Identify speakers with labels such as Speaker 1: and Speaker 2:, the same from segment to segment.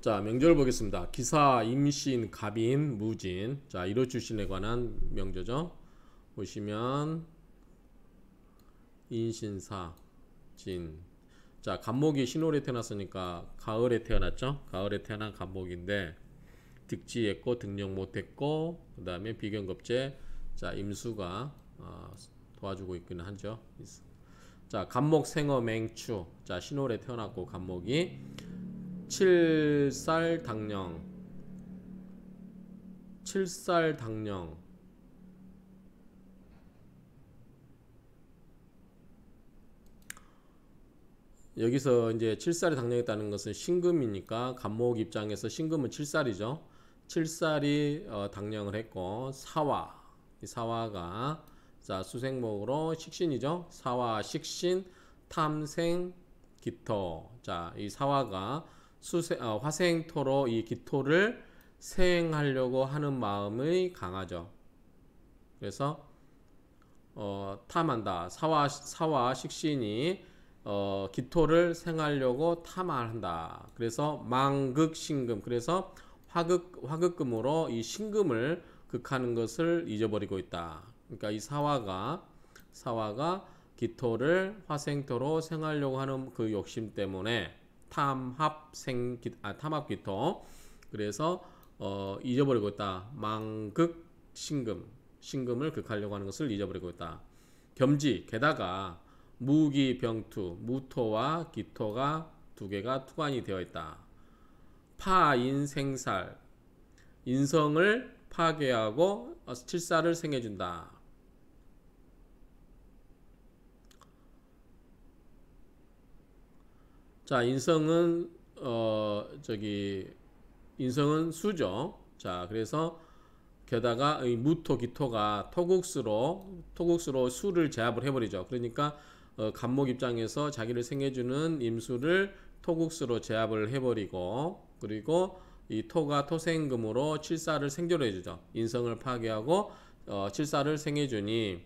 Speaker 1: 자 명절 을 보겠습니다. 기사, 임신, 갑인, 무진 자 이로 출신에 관한 명저죠. 보시면 인신사 진자 갑목이 신월에 태어났으니까 가을에 태어났죠. 가을에 태어난 갑목인데 득지했고 등력 못했고 그 다음에 비견겁제 자 임수가 어, 도와주고 있기는 하죠. 자 갑목 생어 맹추 자 신월에 태어났고 갑목이 7살 당령 7살 당령 여기서 이제 7살이 당뇨했다는 것은 신금이니까 간목 입장에서 신금은 7살이죠. 7살이 어, 당령을 했고 사화 이 사화가 자 수생목으로 식신이죠. 사화 식신 탐생 기토 자이 사화가 수세, 어, 화생토로 이 기토를 생행하려고 하는 마음이 강하죠. 그래서 어, 탐한다. 사와 사와 식신이 어, 기토를 생하려고 탐한다. 그래서 망극신금. 그래서 화극 화극금으로 이 신금을 극하는 것을 잊어버리고 있다. 그러니까 이 사화가 사화가 기토를 화생토로 생하려고 하는 그 욕심 때문에 탐합 생기 아 탐합 기토 그래서 어 잊어버리고 있다 망극 신금 신금을 극하려고 하는 것을 잊어버리고 있다 겸지 게다가 무기 병투 무토와 기토가 두 개가 투관이 되어 있다 파인 생살 인성을 파괴하고 어, 칠사를 생해준다 자, 인성은 어 저기 인성은 수죠. 자, 그래서 게다가 이 무토 기토가 토국수로 토국수로 수를 제압을 해버리죠. 그러니까 어, 감목 입장에서 자기를 생해주는 임수를 토국수로 제압을 해버리고 그리고 이 토가 토생금으로 칠사를 생겨로 해주죠. 인성을 파괴하고 어, 칠사를 생해주니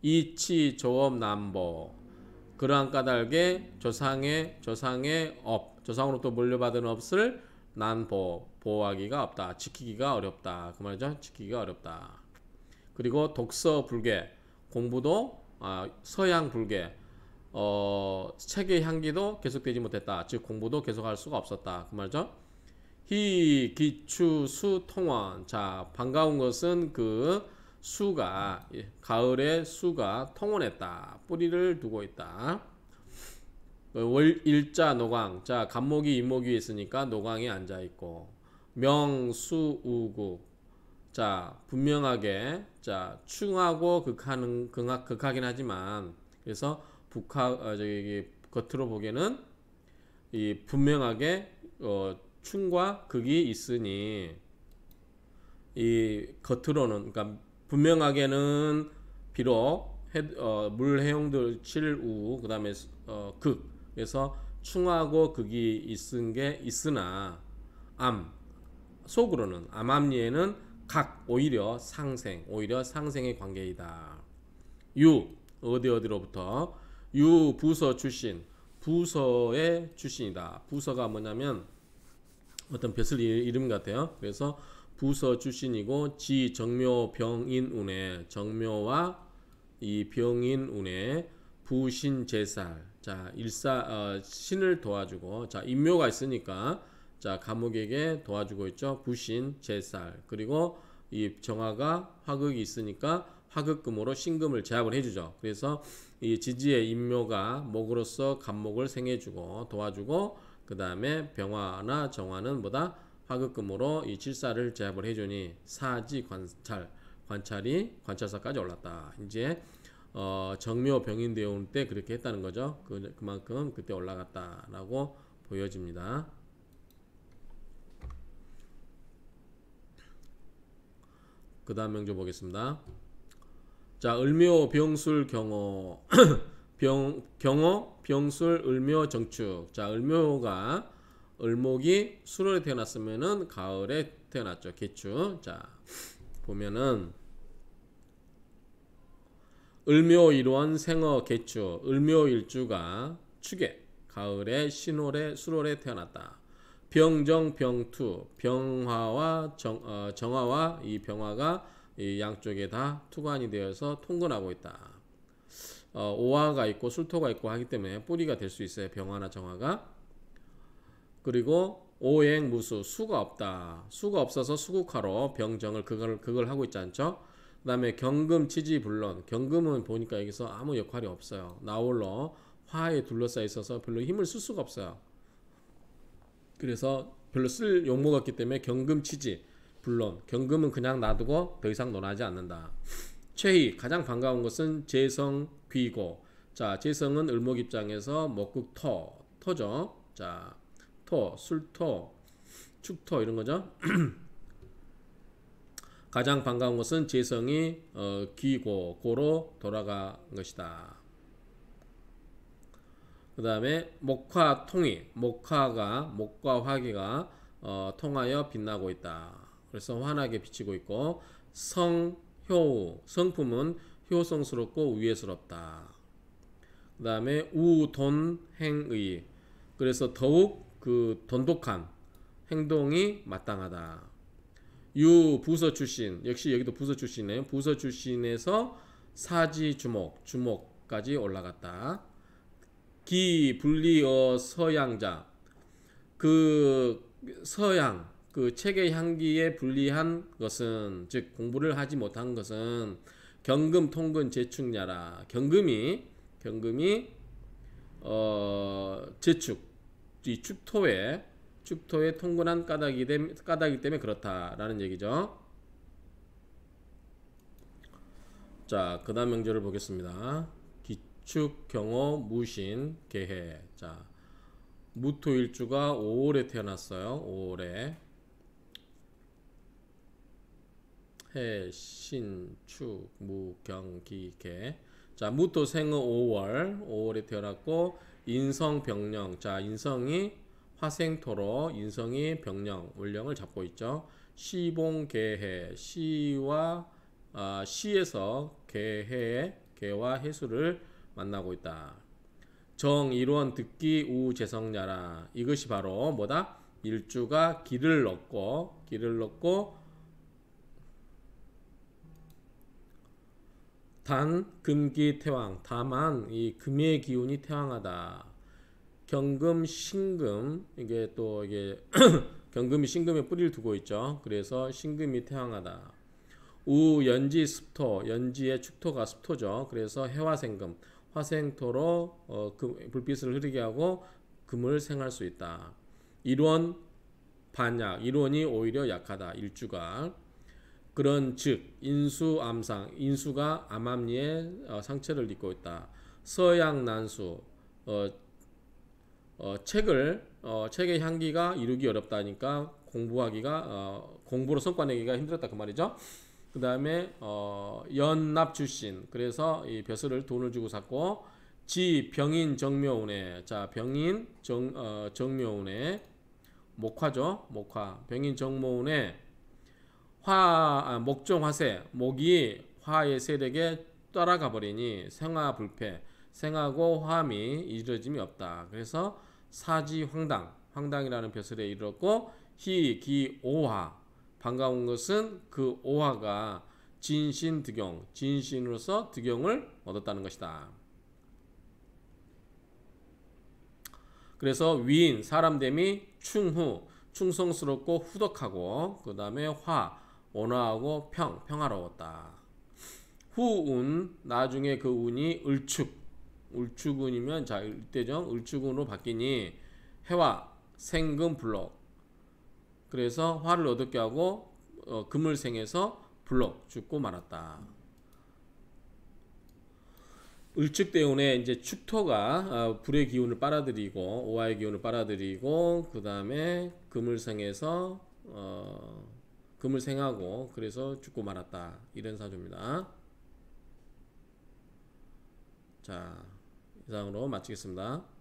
Speaker 1: 이치 조업 남보 그러한 까닭에 조상의 조상의 업 조상으로부터 물려받은 업을 난 보호 보호하기가 없다 지키기가 어렵다 그 말이죠 지키기가 어렵다 그리고 독서 불개 공부도 아, 서양 불개 어, 책의 향기도 계속되지 못했다 즉 공부도 계속할 수가 없었다 그 말이죠 희 기추 수 통원 자 반가운 것은 그 수가 예, 가을에 수가 통원했다. 뿌리를 두고 있다. 월 일자 노광. 자, 간목이 임목이 있으니까 노광에 앉아 있고 명수우구. 자, 분명하게 자, 충하고 극하는 극하, 극하긴 하지만 그래서 북하 어, 저기 겉으로 보기에는 이 분명하게 어, 충과 극이 있으니 이 겉으로는 그러니까 분명하게는 비록 해, 어, 물 해용들 칠우그 다음에 어, 극 그래서 충하고 극이 있은 게 있으나 암 속으로는 암암리에는 각 오히려 상생 오히려 상생의 관계이다 유 어디 어디로부터 유 부서 출신 부서의 출신이다 부서가 뭐냐면 어떤 벼슬 이름 같아요 그래서 부서 출신이고 지 정묘 병인운에 정묘와 이 병인운에 부신 제살 자 일사 어, 신을 도와주고 자 인묘가 있으니까 자 감옥에게 도와주고 있죠 부신 제살 그리고 이 정화가 화극이 있으니까 화극금으로 신금을 제압을 해주죠 그래서 이 지지의 인묘가 목으로서 감목을 생해주고 도와주고 그 다음에 병화나 정화는 뭐다 하급금으로 이 7사를 제압을 해주니 사지 관찰 관찰이 관찰사까지 올랐다. 이제 어, 정묘 병인 대운 때 그렇게 했다는 거죠. 그, 그만큼 그때 올라갔다라고 보여집니다. 그 다음 명조 보겠습니다. 자, 을묘 병술 경호 병 경호 병술 을묘 정축. 자, 을묘가 을목이 수로에 태어났으면은 가을에 태어났죠. 개추. 자, 보면은 을묘 일원 생어 개추 을묘 일주가 축에 가을에 신월에 수로에 태어났다. 병정 병투 병화와 정, 어, 정화와 이 병화가 이 양쪽에 다 투관이 되어서 통근하고 있다. 어, 오화가 있고 술토가 있고 하기 때문에 뿌리가 될 수 있어요. 병화나 정화가 그리고 오행 무수 수가 없다. 수가 없어서 수국화로 병정을 그걸 그걸 하고 있지 않죠? 그다음에 경금 치지 불론. 경금은 보니까 여기서 아무 역할이 없어요. 나홀로 화에 둘러싸여 있어서 별로 힘을 쓸 수가 없어요. 그래서 별로 쓸 용모가 없기 때문에 경금 치지 불론. 경금은 그냥 놔두고 더 이상 논하지 않는다. 최희 가장 반가운 것은 재성 귀고. 자, 재성은 을목 입장에서 목극터 터죠. 자, 축토, 술토, 축토 이런 거죠. 가장 반가운 것은 재성이 어, 귀고 고로 돌아간 것이다. 그 다음에 목화 통이 목화가 목과 화기가 어, 통하여 빛나고 있다. 그래서 환하게 비치고 있고 성효 성품은 효성스럽고 위해스럽다. 그 다음에 우돈행의 그래서 더욱 그 돈독한 행동이 마땅하다. 유 부서 출신 역시 여기도 부서 출신이에요. 부서 출신에서 사지 주목 주목까지 올라갔다. 기 분리어 서양자 그 서양 그 책의 향기에 분리한 것은 즉 공부를 하지 못한 것은 경금 통근 재축냐라 경금이 경금이 어 재축 이 축토에 축토에 통근한 까닭이 됨, 까닭이 때문에 그렇다라는 얘기죠. 자, 그 다음 명절을 보겠습니다. 기축, 경호, 무신, 개해. 자, 무토일주가 5월에 태어났어요. 5월에. 해, 신, 축, 무, 경, 기, 개. 자, 무토 생은 5월, 5월에 태어났고, 인성 병령. 자, 인성이 화생토로 인성이 병령, 을령을 잡고 있죠. 시봉계해, 시와 아, 시에서 계해, 계와 해수를 만나고 있다. 정, 일원, 듣기, 우, 재성야라. 이것이 바로 뭐다? 일주가 길을 얻고, 길을 얻고 단 금기 태왕 다만 이 금의 기운이 태왕하다. 경금 신금 이게 또 이게 경금이 신금에 뿌리를 두고 있죠. 그래서 신금이 태왕하다. 우 연지 습토 연지의 축토가 습토죠. 그래서 해화생금 화생토로 어, 그 불빛을 흐르게 하고 금을 생할 수 있다. 일원 반약 일원이 오히려 약하다. 일주가 그런 즉 인수 암상 인수가 암암리에 어, 상처를 입고 있다. 서양 난수 어, 어, 책을 어, 책의 향기가 이루기 어렵다니까 공부하기가 어, 공부로 성과 내기가 힘들었다 그 말이죠. 그 다음에 어, 연납 출신 그래서 이 벼슬을 돈을 주고 샀고 지 병인 정묘운에 자 병인 정 정묘운에 목화죠 목화 병인 정묘운에 화 아, 목종 화세 목이 화의 세력에 따라가 버리니 생화 불패 생하고 화함이 이르짐이 없다. 그래서 사지 황당 황당이라는 벼슬에 이르렀고 희기 오화 반가운 것은 그 오화가 진신 득용 진신으로서 득용을 얻었다는 것이다. 그래서 위인 사람 됨이 충후 충성스럽고 후덕하고 그 다음에 화 온화하고 평, 평화로웠다. 후운, 나중에 그 운이 을축, 을축운이면 자, 일대정 을축운으로 바뀌니 해와 생금 불럭. 그래서 화를 얻게 하고 어, 금을 생해서 불럭 죽고 말았다. 을축 때문에 이제 축토가 어, 불의 기운을 빨아들이고 오화의 기운을 빨아들이고 그 다음에 금을 상해서 어, 금을 생하고 그래서 죽고 말았다 이런 사조입니다 자 이상으로 마치겠습니다